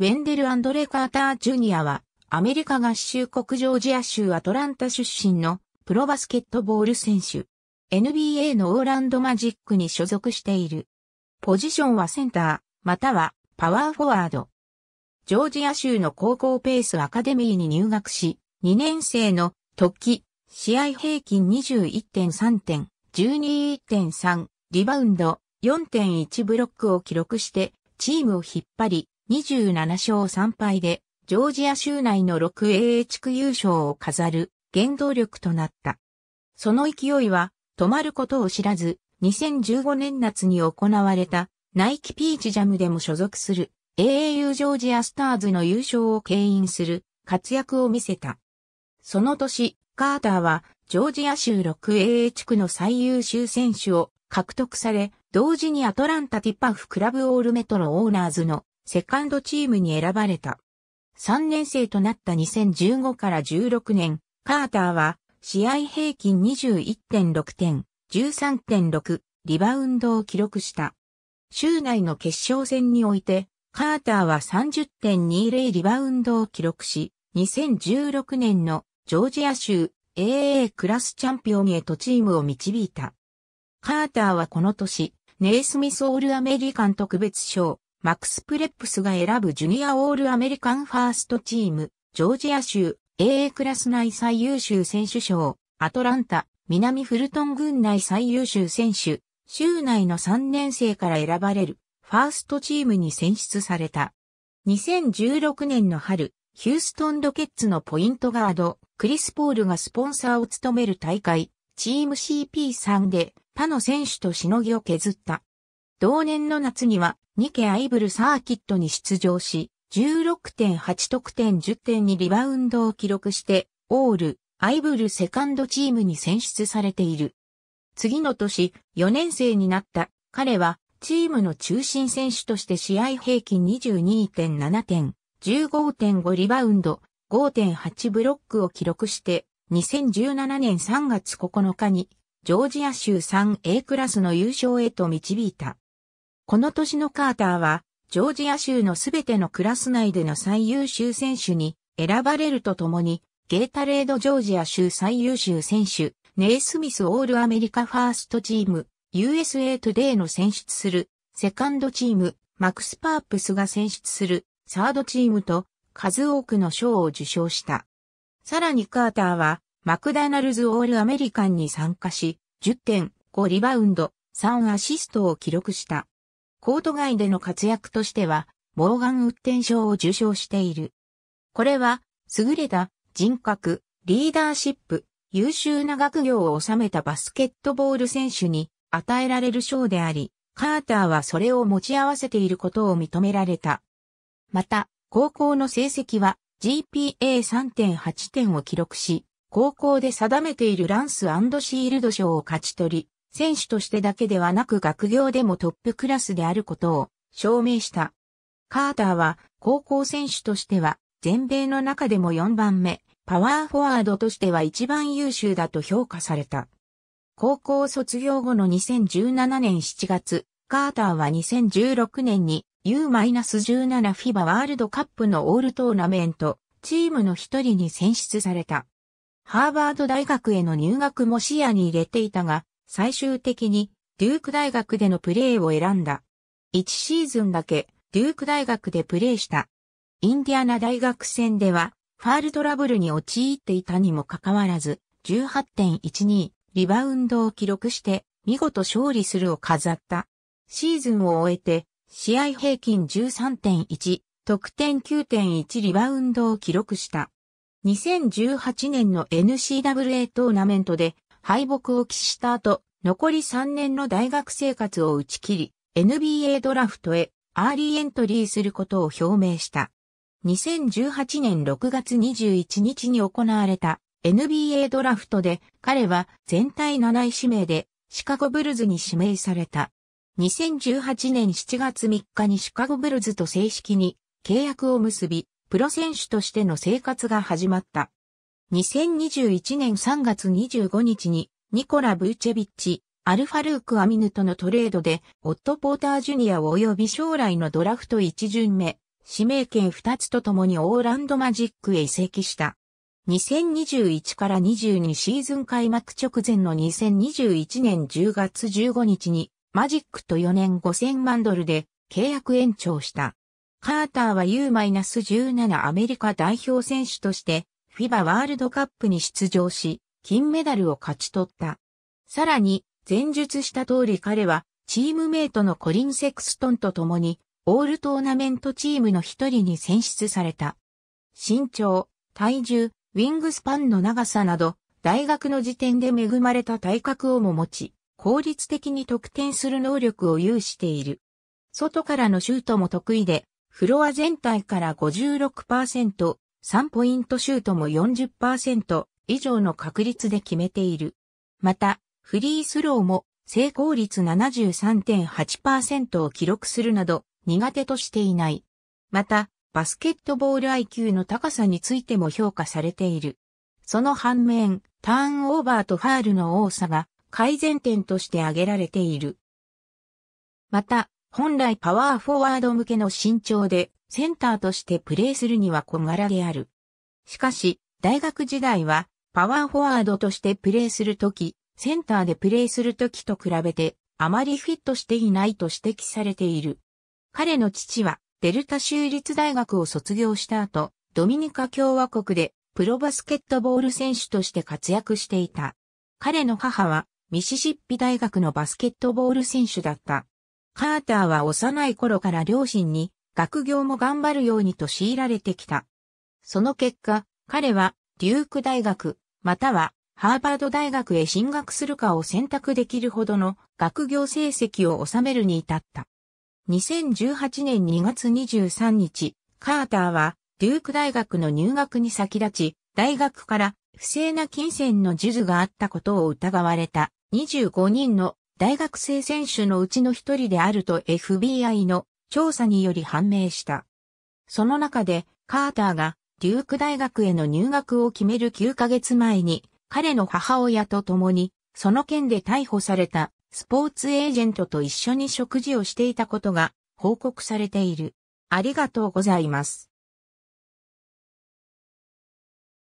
ウェンデル・アンドレ・カーター・ジュニアは、アメリカ合衆国ジョージア州アトランタ出身のプロバスケットボール選手。NBA のオーランドマジックに所属している。ポジションはセンター、またはパワーフォワード。ジョージア州の高校ペースアカデミーに入学し、2年生の時、試合平均21.3点、12.3、リバウンド、4.1ブロックを記録して、チームを引っ張り、27勝3敗で、ジョージア州内の 6AA 地区優勝を飾る原動力となった。その勢いは止まることを知らず、2015年夏に行われたナイキピーチジャムでも所属する AAU ジョージアスターズの優勝を牽引する活躍を見せた。その年、カーターはジョージア州 6AA 地区の最優秀選手を獲得され、同時にアトランタティパフクラブオールメトロオーナーズのセカンドチームに選ばれた。3年生となった2015から16年、カーターは試合平均21.6点、13.6リバウンドを記録した。州内の決勝戦において、カーターは30.20リバウンドを記録し、2016年のジョージア州 AA クラスチャンピオンへとチームを導いた。カーターはこの年、ネイスミスオールアメリカン特別賞、マックス・プレップスが選ぶジュニアオールアメリカンファーストチーム、ジョージア州、AA クラス内最優秀選手賞、アトランタ、南フルトン郡内最優秀選手、州内の3年生から選ばれる、ファーストチームに選出された。2016年の春、ヒューストンロケッツのポイントガード、クリス・ポールがスポンサーを務める大会、チーム CP3 で、他の選手としのぎを削った。同年の夏には、ニケアイブルサーキットに出場し、16.8得点1 0にリバウンドを記録して、オール、アイブルセカンドチームに選出されている。次の年、4年生になった彼は、チームの中心選手として試合平均22.7点、15.5リバウンド、5.8ブロックを記録して、2017年3月9日に、ジョージア州 3A クラスの優勝へと導いた。この年のカーターは、ジョージア州のすべてのクラス内での最優秀選手に選ばれるとともに、ゲータレードジョージア州最優秀選手、ネイスミスオールアメリカファーストチーム、USA トゥデイの選出する、セカンドチーム、マクスパープスが選出する、サードチームと、数多くの賞を受賞した。さらにカーターは、マクダナルズオールアメリカンに参加し、10.5リバウンド、3アシストを記録した。コート外での活躍としては、モーガン・ウッテン賞を受賞している。これは、優れた人格、リーダーシップ、優秀な学業を収めたバスケットボール選手に与えられる賞であり、カーターはそれを持ち合わせていることを認められた。また、高校の成績は GPA3.8 点を記録し、高校で定めているランスシールド賞を勝ち取り、選手としてだけではなく学業でもトップクラスであることを証明した。カーターは高校選手としては全米の中でも4番目、パワーフォワードとしては一番優秀だと評価された。高校卒業後の2017年7月、カーターは2016年に U-17 フィバワールドカップのオールトーナメント、チームの一人に選出された。ハーバード大学への入学も視野に入れていたが、最終的にデューク大学でのプレーを選んだ。1シーズンだけデューク大学でプレーした。インディアナ大学戦ではファールトラブルに陥っていたにもかかわらず18.12リバウンドを記録して見事勝利するを飾った。シーズンを終えて試合平均13.1得点9.1リバウンドを記録した。2018年の n c w a トーナメントで敗北を喫した後、残り3年の大学生活を打ち切り、NBA ドラフトへアーリーエントリーすることを表明した。2018年6月21日に行われた NBA ドラフトで彼は全体7位指名でシカゴブルズに指名された。2018年7月3日にシカゴブルズと正式に契約を結び、プロ選手としての生活が始まった。2021年3月25日に、ニコラ・ブーチェビッチ、アルファルーク・アミヌとのトレードで、オット・ポーター・ジュニア及び将来のドラフト1巡目、指名権2つとともにオーランド・マジックへ移籍した。2021から22シーズン開幕直前の2021年10月15日に、マジックと4年5000万ドルで契約延長した。カーターは U-17 アメリカ代表選手としてフィバワールドカップに出場し、金メダルを勝ち取った。さらに、前述した通り彼は、チームメイトのコリン・セクストンと共に、オールトーナメントチームの一人に選出された。身長、体重、ウィングスパンの長さなど、大学の時点で恵まれた体格をも持ち、効率的に得点する能力を有している。外からのシュートも得意で、フロア全体から56%、3ポイントシュートも40%以上の確率で決めている。また、フリースローも成功率73.8%を記録するなど苦手としていない。また、バスケットボール IQ の高さについても評価されている。その反面、ターンオーバーとファールの多さが改善点として挙げられている。また、本来パワーフォワード向けの身長でセンターとしてプレーするには小柄である。しかし、大学時代は、パワーフォワードとしてプレーするとき、センターでプレーするときと比べて、あまりフィットしていないと指摘されている。彼の父は、デルタ州立大学を卒業した後、ドミニカ共和国でプロバスケットボール選手として活躍していた。彼の母はミシシッピ大学のバスケットボール選手だった。カーターは幼い頃から両親に学業も頑張るようにと強いられてきた。その結果、彼は、デューク大学、または、ハーバード大学へ進学するかを選択できるほどの学業成績を収めるに至った。2018年2月23日、カーターは、デューク大学の入学に先立ち、大学から不正な金銭の授受があったことを疑われた25人の大学生選手のうちの一人であると FBI の調査により判明した。その中で、カーターがデューク大学への入学を決める9ヶ月前に、彼の母親と共に、その件で逮捕されたスポーツエージェントと一緒に食事をしていたことが報告されている。ありがとうございます。